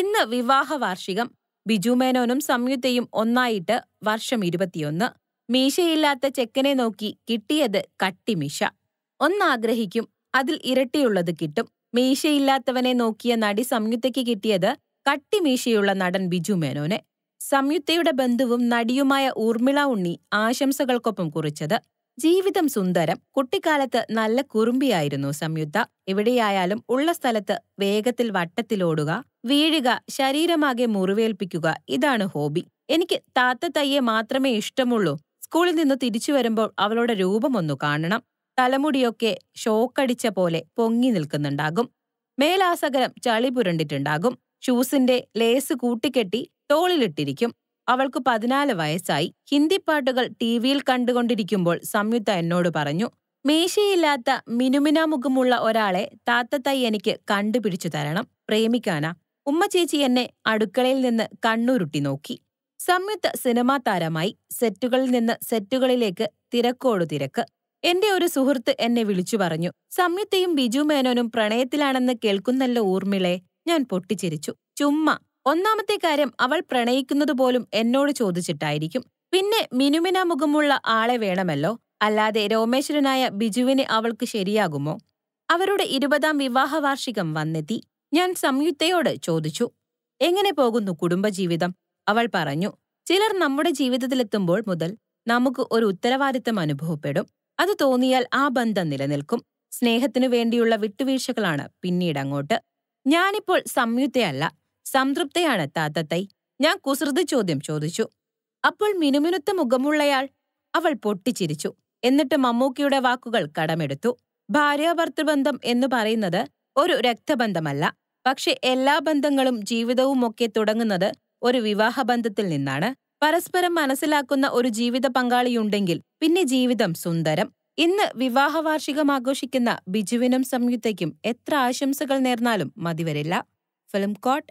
ഇന്ന് വിവാഹ വാർഷികം ബിജുമേനോനും സംയുക്തയും ഒന്നായിട്ട് വർഷം ഇരുപത്തിയൊന്ന് മീശയില്ലാത്ത ചെക്കനെ നോക്കി കിട്ടിയത് കട്ടിമീശ ഒന്നാഗ്രഹിക്കും അതിൽ ഇരട്ടിയുള്ളത് കിട്ടും മീശയില്ലാത്തവനെ നോക്കിയ നടി സംയുക്തയ്ക്ക് കിട്ടിയത് കട്ടിമീശയുള്ള നടൻ ബിജുമേനോനെ സംയുക്തയുടെ ബന്ധുവും നടിയുമായ ഊർമിള ഉണ്ണി ആശംസകൾക്കൊപ്പം കുറിച്ചത് ജീവിതം സുന്ദരം കുട്ടിക്കാലത്ത് നല്ല കുറുമ്പിയായിരുന്നു സംയുക്ത എവിടെയായാലും ഉള്ള സ്ഥലത്ത് വേഗത്തിൽ വട്ടത്തിലോടുക വീഴുക ശരീരമാകെ മുറിവേൽപ്പിക്കുക ഇതാണ് ഹോബി എനിക്ക് താത്ത തയ്യെ മാത്രമേ ഇഷ്ടമുള്ളൂ സ്കൂളിൽ നിന്ന് തിരിച്ചു വരുമ്പോൾ അവളുടെ രൂപമൊന്നു കാണണം തലമുടിയൊക്കെ ഷോക്കടിച്ച പോലെ പൊങ്ങി നിൽക്കുന്നുണ്ടാകും മേലാസകരം ചളി പുരണ്ടിട്ടുണ്ടാകും ഷൂസിന്റെ ലേസ് കൂട്ടിക്കെട്ടി തോളിലിട്ടിരിക്കും അവൾക്ക് പതിനാല് വയസ്സായി ഹിന്ദി പാട്ടുകൾ ടി വിയിൽ കണ്ടുകൊണ്ടിരിക്കുമ്പോൾ സംയുക്ത എന്നോട് പറഞ്ഞു മേശയില്ലാത്ത മിനുമിന മുഖമുള്ള ഒരാളെ താത്തത്തായി എനിക്ക് കണ്ടുപിടിച്ചു തരണം പ്രേമിക്കാന ഉമ്മ ചേച്ചി എന്നെ അടുക്കളയിൽ നിന്ന് കണ്ണുരുട്ടി നോക്കി സംയുക്ത സിനിമാ താരമായി സെറ്റുകളിൽ നിന്ന് സെറ്റുകളിലേക്ക് തിരക്കോടു തിരക്ക് എന്റെ ഒരു സുഹൃത്ത് എന്നെ വിളിച്ചു പറഞ്ഞു സംയുക്തയും ബിജു മേനോനും പ്രണയത്തിലാണെന്ന് കേൾക്കുന്നല്ലോ ഊർമിളെ ഞാൻ പൊട്ടിച്ചിരിച്ചു ചുമ്മാ ഒന്നാമത്തെ കാര്യം അവൾ പ്രണയിക്കുന്നത് പോലും എന്നോട് ചോദിച്ചിട്ടായിരിക്കും പിന്നെ മിനുമിന മുഖമുള്ള ആളെ വേണമല്ലോ അല്ലാതെ രോമേശ്വരനായ ബിജുവിന് അവൾക്ക് ശരിയാകുമോ അവരുടെ ഇരുപതാം വിവാഹവാർഷികം വന്നെത്തി ഞാൻ സംയുക്തയോട് ചോദിച്ചു എങ്ങനെ പോകുന്നു കുടുംബജീവിതം അവൾ പറഞ്ഞു ചിലർ നമ്മുടെ ജീവിതത്തിലെത്തുമ്പോൾ മുതൽ നമുക്ക് ഒരു ഉത്തരവാദിത്തം അനുഭവപ്പെടും അത് തോന്നിയാൽ ആ ബന്ധം നിലനിൽക്കും സ്നേഹത്തിനു വേണ്ടിയുള്ള വിട്ടുവീഴ്ചകളാണ് പിന്നീട് അങ്ങോട്ട് ഞാനിപ്പോൾ സംയുക്തയല്ല സംതൃപ്തയാണ് താത്തത്തൈ ഞാൻ കുസൃത് ചോദ്യം ചോദിച്ചു അപ്പോൾ മിനുമിനുത്ത മുഖമുള്ളയാൾ അവൾ പൊട്ടിച്ചിരിച്ചു എന്നിട്ട് മമ്മൂക്കിയുടെ വാക്കുകൾ കടമെടുത്തു ഭാര്യാഭർത്തൃബന്ധം എന്ന് പറയുന്നത് ഒരു രക്തബന്ധമല്ല പക്ഷെ എല്ലാ ബന്ധങ്ങളും ജീവിതവുമൊക്കെ തുടങ്ങുന്നത് ഒരു വിവാഹബന്ധത്തിൽ നിന്നാണ് പരസ്പരം മനസ്സിലാക്കുന്ന ഒരു ജീവിത പങ്കാളിയുണ്ടെങ്കിൽ പിന്നെ ജീവിതം സുന്ദരം ഇന്ന് വിവാഹ വാർഷികം ആഘോഷിക്കുന്ന ബിജുവിനും സംയുക്തയ്ക്കും എത്ര ആശംസകൾ നേർന്നാലും മതിവരില്ല ഫിലിം കോട്ട്